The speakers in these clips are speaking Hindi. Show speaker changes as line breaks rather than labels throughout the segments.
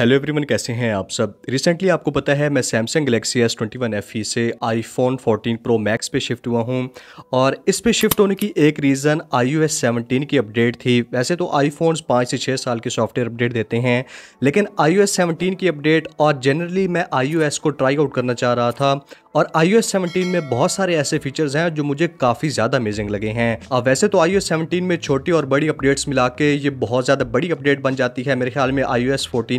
हेलो एवरीवन कैसे हैं आप सब रिसेंटली आपको पता है मैं Samsung Galaxy S twenty one F से iPhone fourteen pro max पे शिफ्ट हुआ हूं और इस पे शिफ्ट होने की एक reason iOS seventeen की अपडेट थी वैसे तो आई फोन पाँच से छः साल के सॉफ्टवेयर अपडेट देते हैं लेकिन आई यू एस सेवनटीन की अपडेट और जनरली मैं आई यू एस को ट्राई आउट करना चाह रहा था और आई ओ में बहुत सारे ऐसे फीचर्स हैं जो मुझे काफ़ी ज़्यादा अमेजिंग लगे हैं अब वैसे तो आई ओ में छोटी और बड़ी अपडेट्स मिला के ये बहुत ज़्यादा बड़ी अपडेट बन जाती है मेरे ख्याल में आई ओ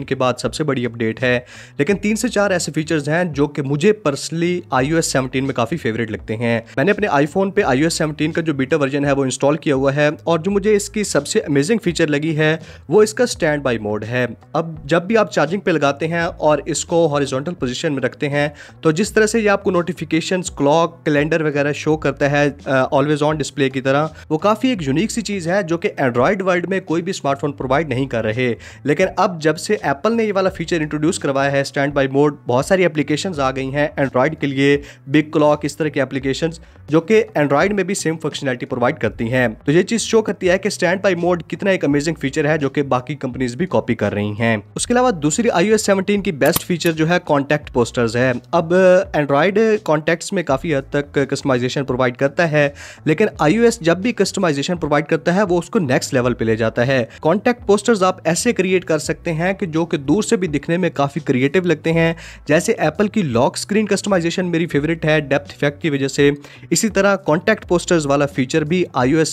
के बाद सबसे बड़ी अपडेट है लेकिन तीन से चार ऐसे फीचर्स हैं जो कि मुझे पर्सनली आई ओ में काफ़ी फेवरेट लगते हैं मैंने अपने आईफोन पे आई ओ का जो बीटा वर्जन है वो इंस्टॉल किया हुआ है और जो मुझे इसकी सबसे अमेजिंग फीचर लगी है वो इसका स्टैंड बाई मोड है अब जब भी आप चार्जिंग पे लगाते हैं और इसको हॉरिजॉन्टल पोजिशन में रखते हैं तो जिस तरह से ये आपको आपको नोटिफिकेशन क्लॉक कैलेंडर वगैरह शो करता है ऑलवेज ऑन डिस्प्ले की तरह वो काफ़ी एक यूनिक सी चीज़ है जो कि एंड्रॉयड वर्ल्ड में कोई भी स्मार्टफोन प्रोवाइड नहीं कर रहे लेकिन अब जब से एप्पल ने ये वाला फीचर इंट्रोड्यूस करवाया है स्टैंड बाई मोड बहुत सारी एप्लीकेशन आ गई हैं एंड्रॉयड के लिए बिग क्लॉक इस तरह की एप्लीकेशन जो कि एंड्रॉयड में भी सेम फंक्शनैलिटी प्रोवाइड करती हैं तो ये चीज़ शो करती है कि स्टैंड बाई मोड कितना एक अमेजिंग फीचर है जो कि बाकी कंपनीज भी कॉपी कर रही हैं उसके अलावा दूसरी आई ओ की बेस्ट फीचर जो है कॉन्टैक्ट पोस्टर्स है अब एंड्रॉयड uh, एंड्रॉयड कॉन्टेक्ट्स में काफ़ी हद तक कस्टमाइजेशन प्रोवाइड करता है लेकिन आई जब भी कस्टमाइजेशन प्रोवाइड करता है वो उसको नेक्स्ट लेवल पे ले जाता है कॉन्टैक्ट पोस्टर्स आप ऐसे क्रिएट कर सकते हैं कि जो कि दूर से भी दिखने में काफ़ी क्रिएटिव लगते हैं जैसे एप्पल की लॉक स्क्रीन कस्टमाइजेशन मेरी फेवरेट है डेप्थ इफेक्ट की वजह से इसी तरह कॉन्टैक्ट पोस्टर्स वाला फीचर भी आई ओ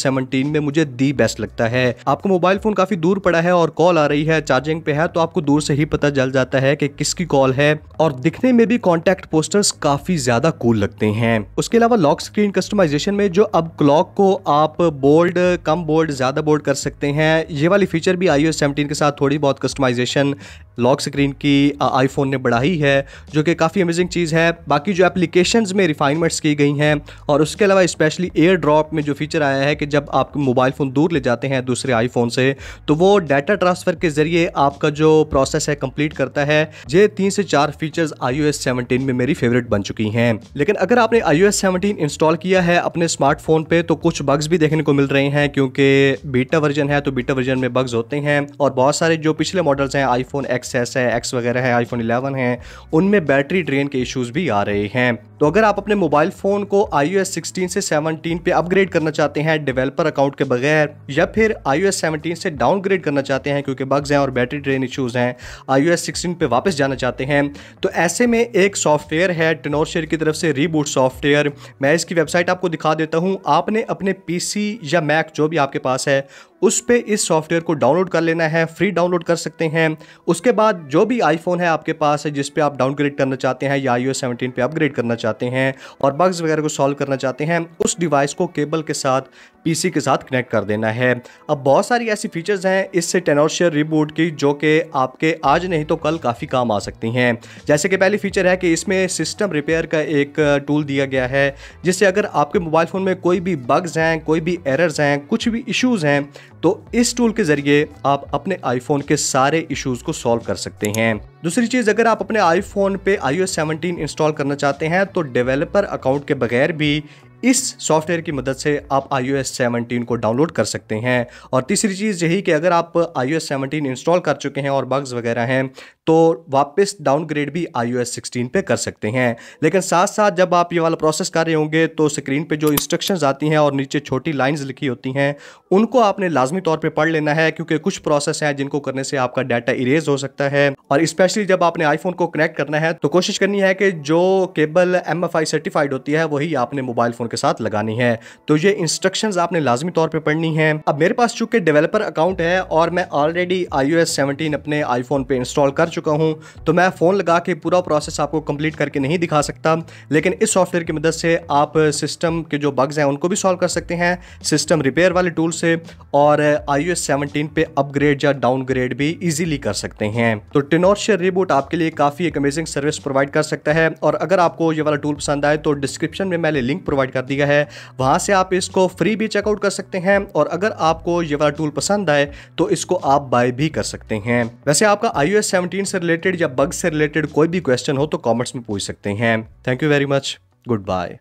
में मुझे दी बेस्ट लगता है आपको मोबाइल फोन काफी दूर पड़ा है और कॉल आ रही है चार्जिंग पे है तो आपको दूर से ही पता चल जाता है कि किसकी कॉल है और दिखने में भी कॉन्टैक्ट पोस्टर्स काफी काफी ज्यादा कूल लगते हैं उसके अलावा लॉक स्क्रीन कस्टमाइजेशन में जो अब क्लॉक को आप बोल्ड कम बोल्ड ज्यादा बोल्ड कर सकते हैं ये वाली फीचर भी आई 17 के साथ थोड़ी बहुत कस्टमाइजेशन लॉक स्क्रीन की आईफोन ने बढ़ाई है जो कि काफ़ी अमेजिंग चीज़ है बाकी जो एप्लीकेशन में रिफाइनमेंट्स की गई हैं और उसके अलावा स्पेशली एयर ड्रॉप में जो फीचर आया है कि जब आप मोबाइल फ़ोन दूर ले जाते हैं दूसरे आईफोन से तो वो डाटा ट्रांसफ़र के ज़रिए आपका जो प्रोसेस है कंप्लीट करता है ये तीन से चार फीचर्स आई ओ में मेरी फेवरेट बन चुकी चुकी हैं लेकिन अगर आपने आई ओ इंस्टॉल किया है अपने स्मार्टफोन पे तो कुछ बग्स भी देखने को मिल रहे हैं क्योंकि बीटा वर्जन है तो बीटा वर्जन में बग्स होते हैं और बहुत सारे जो पिछले मॉडल्स हैं आईफोन एक्स एस है एक्स वगैरह है आईफोन इलेवन है उनमें बैटरी ड्रेन के इशूज़ भी आ रहे हैं तो अगर आप अपने मोबाइल फ़ोन को आई ओ से सेवनटीन पे अपग्रेड करना चाहते हैं डेवलपर अकाउंट के बगैर या फिर आई ओ से डाउनग्रेड करना चाहते हैं क्योंकि बग्स हैं और बैटरी ड्रेन इशूज़ हैं आई ओ पे वापस जाना चाहते हैं तो ऐसे में एक सॉफ्टवेयर है टिनोर नौशेर की तरफ से रीबूट सॉफ्टवेयर मैं इसकी वेबसाइट आपको दिखा देता हूँ आपने अपने पीसी या मैक जो भी आपके पास है उस पर इस सॉफ्टवेयर को डाउनलोड कर लेना है फ्री डाउनलोड कर सकते हैं उसके बाद जो भी आईफोन है आपके पास है जिस पे आप डाउनग्रेड करना चाहते हैं या आई ओ सेवनटीन पर अपग्रेड करना चाहते हैं और बग्स वगैरह को सॉल्व करना चाहते हैं उस डिवाइस को केबल के साथ पीसी के साथ कनेक्ट कर देना है अब बहुत सारी ऐसी फीचर्स हैं इससे टेनोशियर रिबूट की जो कि आपके आज नहीं तो कल काफ़ी काम आ सकती हैं जैसे कि पहली फीचर है कि इसमें सिस्टम रिपेयर का एक टूल दिया गया है जिससे अगर आपके मोबाइल फ़ोन में कोई भी बग्स हैं कोई भी एरर्स हैं कुछ भी इश्यूज़ हैं तो इस टूल के ज़रिए आप अपने आईफोन के सारे इश्यूज़ को सॉल्व कर सकते हैं दूसरी चीज़ अगर आप अपने आईफोन पे आई 17 इंस्टॉल करना चाहते हैं तो डेवलपर अकाउंट के बगैर भी इस सॉफ्टवेयर की मदद से आप आई ओ को डाउनलोड कर सकते हैं और तीसरी चीज़ यही कि अगर आप आई ओ इंस्टॉल कर चुके हैं और बग्स वगैरह हैं तो वापस डाउनग्रेड भी आई ओ पे कर सकते हैं लेकिन साथ साथ जब आप ये वाला प्रोसेस कर रहे होंगे तो स्क्रीन पे जो इंस्ट्रक्शंस आती हैं और नीचे छोटी लाइंस लिखी होती हैं उनको आपने लाजमी तौर पर पढ़ लेना है क्योंकि कुछ प्रोसेस हैं जिनको करने से आपका डाटा इरेज हो सकता है और स्पेशली जब आपने आईफोन को कनेक्ट करना है तो कोशिश करनी है कि जो केबल एम सर्टिफाइड होती है वही आपने मोबाइल फ़ोन स्मार्टफोन के साथ लगानी है तो ये इंस्ट्रक्शन आपने लाजमी तौर पर पढ़नी है अब मेरे पास चूंकि डेवलपर अकाउंट है और मैं ऑलरेडी आई ओ अपने आईफोन पे इंस्टॉल कर चुका हूँ तो मैं फ़ोन लगा के पूरा प्रोसेस आपको कंप्लीट करके नहीं दिखा सकता लेकिन इस सॉफ्टवेयर की मदद से आप सिस्टम के जो बग्स हैं उनको भी सॉल्व कर सकते हैं सिस्टम रिपेयर वाले टूल से और आई यू एस पे अपग्रेड या डाउनग्रेड भी इजीली कर सकते हैं तो टिनोरशियर रिबूट आपके लिए काफ़ी एक अमेजिंग सर्विस प्रोवाइड कर सकता है और अगर आपको ये वाला टूल पसंद आए तो डिस्क्रिप्शन में मैंने लिंक प्रोवाइड कर दिया है वहाँ से आप इसको फ्री भी चेकआउट कर सकते हैं और अगर आपको ये वाला टूल पसंद आए तो इसको आप बाय भी कर सकते हैं वैसे आपका आई ओ से रिलेटेड या बग से रिलेटेड कोई भी क्वेश्चन हो तो कॉमेंट्स में पूछ सकते हैं thank you very much good bye